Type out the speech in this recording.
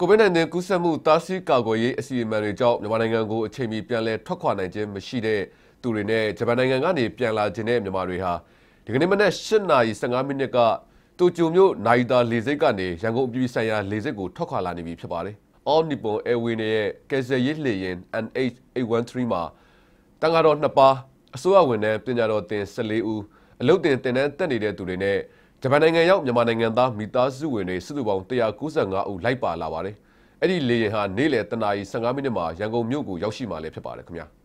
ကိုဗစ် -19 ကူးစက်မှုတားဆီးကာကွယ်ရေးအစီအမံတွေကြောင့်မြန်မာနိုင်ငံကိုအချိန်မီပြန်လည်ထွက်ခွာနိုင်ခြင်းမရှိတဲ့သူတွေနဲ့ဂျပန်နိုင်ငံကနေပြန်လာခြင်းတဲ့မြန်မာတွေဟာဒီကနေ့မနက်8:15မိနစ်ကတိုကျိုမြို့နိုင်တာလေဆိပ်ကနေရန်ကုန်အပြည်ဆိုင်ရာလေဆိပ်ကိုထွက်ခွာလာနေပြီဖြစ်ပါတယ်။ All Nippon Airways ရဲ့ကယ်ဆယ်ရေးလေယာဉ် NH813 မှာတန်ခါတော်2ပါးအစိုးရဝန်ထမ်းပညာတော်သင်14ဦးအလုပ်တင်တင်တန်းတက်နေတဲ့သူတွေနဲ့ဂျပန်နိုင်ငံရောက်မြန်မာနိုင်ငံသားမိသားစုဝင်တွေစုစုပေါင်း195ဦးလိုက်ပါလာပါတယ်။အဲ့ဒီလေယာဉ်ဟာနေ့လယ်တနာရီ15မိနစ်မှာရန်ကုန်မြို့ကိုရောက်ရှိမှာလည်းဖြစ်ပါတယ်ခင်ဗျာ။